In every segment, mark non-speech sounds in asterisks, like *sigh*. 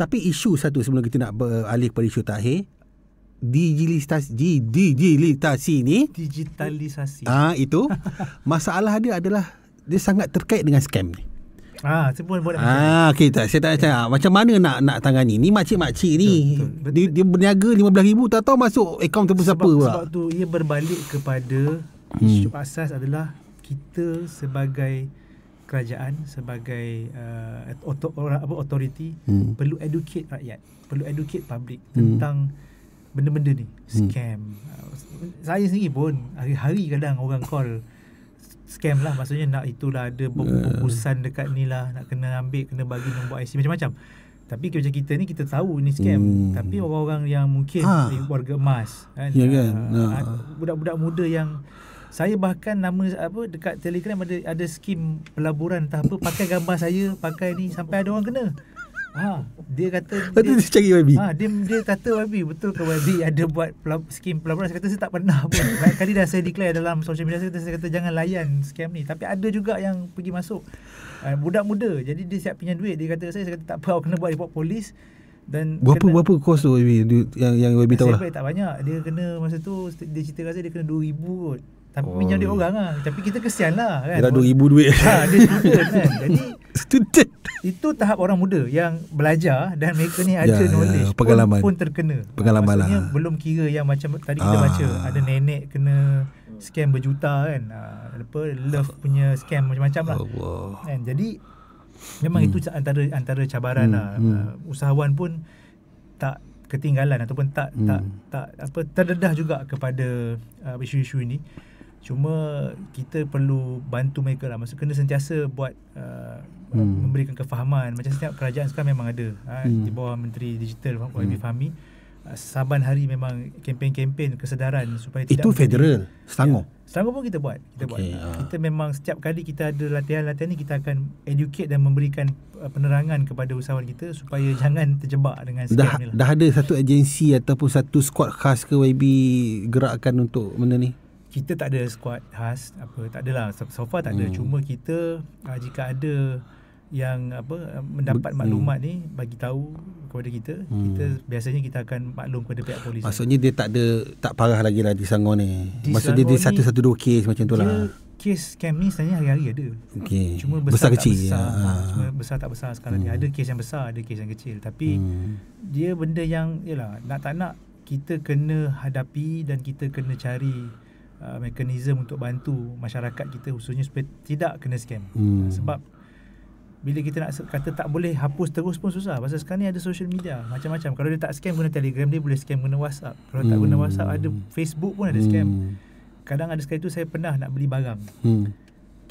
Tapi isu satu sebelum kita nak beralih pada isu terakhir digitalisasi digitalisasi ni digitalisasi ah uh, itu *laughs* masalah dia adalah dia sangat terkait dengan scam ni ah sebut boleh ah okey tak saya tak okay. macam mana nak nak tangani ni makcik makcik ni betul, betul. dia, dia berniaga 15000 tak tahu masuk akaun tu siapa pula sebab tu ia berbalik kepada hmm. isu asas adalah kita sebagai kerajaan sebagai uh, orang apa authority hmm. perlu educate rakyat perlu educate public hmm. tentang benda-benda ni hmm. scam hmm. saya sendiri pun hari-hari kadang orang call scam lah maksudnya nak itulah ada hmm. pembusan dekat ni lah nak kena ambil kena bagi nombor IC macam-macam tapi kerja kita ni kita tahu ni scam hmm. tapi orang-orang yang mungkin ha. warga emas kan, yeah, kan? Uh, nah. Uh, budak-budak muda yang saya bahkan nama apa dekat Telegram ada ada skim pelaburan entah apa pakai gambar saya, pakai ni sampai ada orang kena. Ha, dia kata dia, dia cari YB. Ha, dia dia kata YB betul ke YB ada buat pelab, skim pelaburan saya kata saya tak pernah pun *laughs* Banyak kali dah saya declare dalam social media saya kata, saya kata jangan layan skim ni tapi ada juga yang pergi masuk. Ha, budak muda jadi dia siap pinjam duit dia kata saya saya kata tak apa awak kena buat report polis dan berapa kena, berapa kos tu yang yang YB tahu lah. Saya tak banyak. Dia kena masa tu dia cerita kat saya dia kena 2000 kot. Tapi oh. pinjam duit orang lah Tapi kita kesian lah kan Yalah 2000 duit ha, Dia student kan *laughs* Jadi Student Itu tahap orang muda Yang belajar Dan mereka ni ada ya, ya knowledge ya, Pengalaman pun, pun terkena ha, Pengalaman ha, lah Belum kira yang macam Tadi kita ah. baca Ada nenek kena Scam berjuta kan ha, Love punya scam macam-macam lah Allah. Kan? Jadi Memang hmm. itu antara antara cabaran hmm. lah ha, hmm. Usahawan pun Tak ketinggalan ataupun tak hmm. tak tak apa terdedah juga kepada uh, isu-isu ini cuma kita perlu bantu mereka lah maksud kena sentiasa buat uh, hmm. memberikan kefahaman macam setiap kerajaan sekarang memang ada ha, hmm. di bawah menteri digital YB hmm. Fahmi uh, saban hari memang kempen-kempen kesedaran supaya tidak itu federal Selangor ya, Selangor pun kita buat kita okay, buat uh. kita memang setiap kali kita ada latihan-latihan ni kita akan educate dan memberikan uh, penerangan kepada usahawan kita supaya ah. jangan terjebak dengan scam dah, lah. dah ada satu agensi ataupun satu squad khas ke YB gerakkan untuk benda ni kita tak ada squad khas apa tak adalah so far tak ada hmm. cuma kita uh, jika ada yang apa mendapat hmm. maklumat ni bagi tahu kepada kita hmm. kita biasanya kita akan maklum kepada pihak polis maksudnya dia tak ada tak parah lagi lah di Sangor ni di maksudnya Sangor dia satu satu dua kes macam tu lah kes scam ni sebenarnya hari-hari ada okay. cuma besar, besar kecil besar. Ya. cuma besar tak besar sekarang hmm. ni ada kes yang besar ada kes yang kecil tapi hmm. dia benda yang yalah, nak tak nak kita kena hadapi dan kita kena cari Uh, mekanisme untuk bantu masyarakat kita khususnya supaya tidak kena scam. Hmm. Uh, sebab bila kita nak kata tak boleh hapus terus pun susah. Pasal sekarang ni ada social media macam-macam. Kalau dia tak scam guna Telegram dia boleh scam guna WhatsApp. Kalau hmm. tak guna hmm. WhatsApp ada Facebook pun ada scam. Hmm. Kadang ada sekali tu saya pernah nak beli barang. Hmm.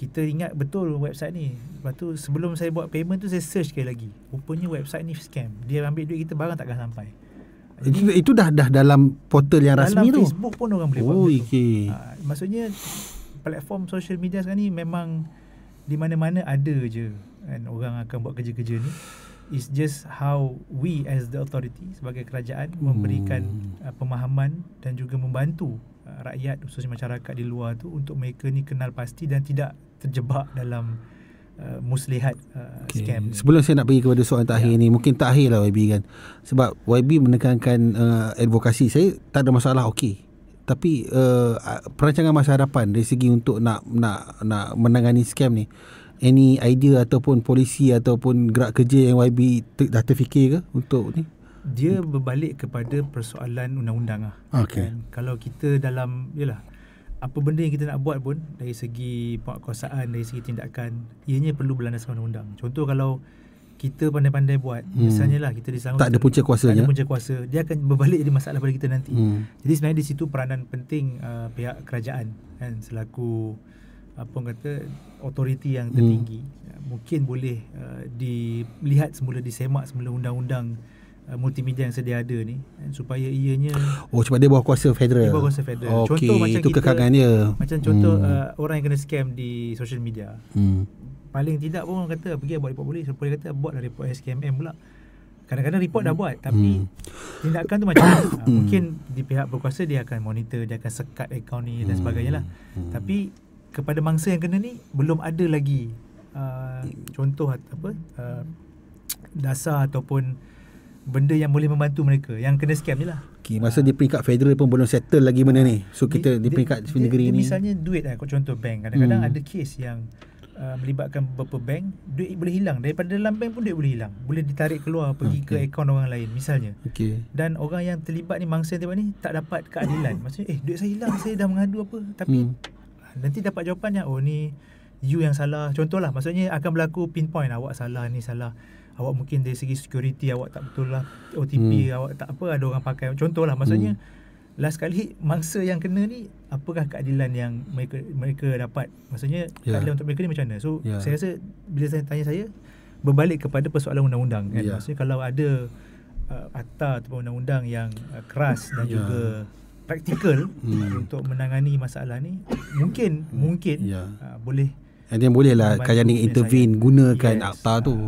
Kita ingat betul website ni. Lepas tu sebelum saya buat payment tu saya search sekali lagi. Rupanya website ni scam. Dia ambil duit kita barang takkan sampai itu, itu dah dah dalam portal yang dalam rasmi Facebook tu. Dalam Facebook pun orang boleh buat. Oh, okay. Ha, maksudnya platform social media sekarang ni memang di mana-mana ada je kan orang akan buat kerja-kerja ni. It's just how we as the authority sebagai kerajaan hmm. memberikan uh, pemahaman dan juga membantu uh, rakyat khususnya masyarakat di luar tu untuk mereka ni kenal pasti dan tidak terjebak dalam Uh, muslihat uh, okay. scam. Sebelum saya nak pergi kepada soalan terakhir ya. ni, mungkin tak lah YB kan. Sebab YB menekankan uh, advokasi saya tak ada masalah okey. Tapi uh, perancangan masa hadapan dari segi untuk nak nak nak menangani scam ni any idea ataupun polisi ataupun gerak kerja yang YB ter, dah terfikir ke untuk ni? Dia berbalik kepada persoalan undang-undang lah. Okay. Kan? Kalau kita dalam, yelah, apa benda yang kita nak buat pun dari segi penguatkuasaan dari segi tindakan ianya perlu berlandaskan undang-undang contoh kalau kita pandai-pandai buat hmm. misalnya lah kita disanggup tak ada punca kuasa tak ada ya? punca kuasa dia akan berbalik jadi masalah pada kita nanti hmm. jadi sebenarnya di situ peranan penting uh, pihak kerajaan kan selaku apa orang kata otoriti yang hmm. tertinggi hmm. mungkin boleh uh, dilihat semula disemak semula undang-undang Uh, multimedia yang sedia ada ni supaya ianya oh sebab dia bawah kuasa federal dia bawah kuasa federal okay. contoh macam itu kekangan dia macam contoh hmm. uh, orang yang kena scam di social media hmm. paling tidak pun orang kata pergi buat report polis polis kata buat buatlah report SKMM pula kadang-kadang report hmm. dah buat tapi hmm. tindakan tu macam Uh, *coughs* mungkin di pihak berkuasa dia akan monitor dia akan sekat akaun ni dan hmm. sebagainya lah hmm. tapi kepada mangsa yang kena ni belum ada lagi uh, contoh apa uh, dasar ataupun benda yang boleh membantu mereka yang kena scam ni lah okay, masa uh, di peringkat federal pun belum settle lagi mana ni so kita di, peringkat di, negeri di, ni misalnya duit lah contoh bank kadang-kadang hmm. ada kes yang uh, melibatkan beberapa bank duit boleh hilang daripada dalam bank pun duit boleh hilang boleh ditarik keluar pergi okay. ke akaun orang lain misalnya okay. dan orang yang terlibat ni mangsa tiba ni tak dapat keadilan *coughs* maksudnya eh duit saya hilang saya dah mengadu apa tapi hmm. Ah, nanti dapat jawapannya oh ni you yang salah contohlah maksudnya akan berlaku pinpoint awak salah ni salah awak mungkin dari segi security awak tak betul lah OTP hmm. awak tak apa ada orang pakai lah, maksudnya hmm. last kali mangsa yang kena ni apakah keadilan yang mereka mereka dapat maksudnya ya. keadilan untuk mereka ni macam mana so yeah. saya rasa bila saya tanya saya berbalik kepada persoalan undang-undang kan yeah. maksudnya kalau ada uh, akta ataupun undang-undang yang uh, keras dan yeah. juga praktikal hmm. untuk menangani masalah ni mungkin hmm. mungkin yeah. uh, boleh dan boleh lah kajian intervene saya. gunakan yes. akta tu uh,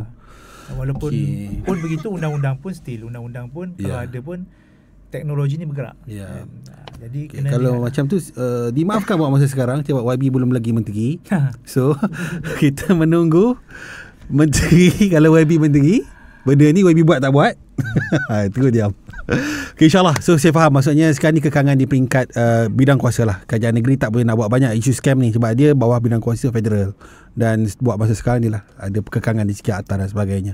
Walaupun okay. pun begitu undang-undang pun still undang-undang pun yeah. Ya. kalau ada pun teknologi ni bergerak. Ya. Yeah. Jadi okay. kena Kalau dia, macam tu uh, dimaafkan buat masa sekarang sebab YB belum lagi menteri. Ha. so *laughs* kita menunggu menteri *laughs* kalau YB menteri benda ni YB buat tak buat. *laughs* Ha, Terus diam. Okay, InsyaAllah So saya faham Maksudnya sekarang ni kekangan di peringkat uh, Bidang kuasa lah Kerajaan negeri tak boleh nak buat banyak Isu scam ni Sebab dia bawah bidang kuasa federal dan buat masa sekarang ni lah ada kekangan di sikit atas dan sebagainya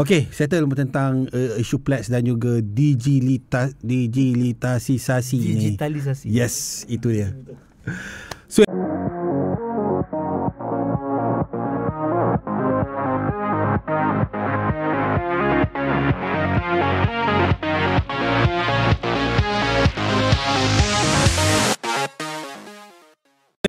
Okey, settle tentang uh, isu plats dan juga digitalitasi digitalisasi, digitalisasi ni yes itu dia so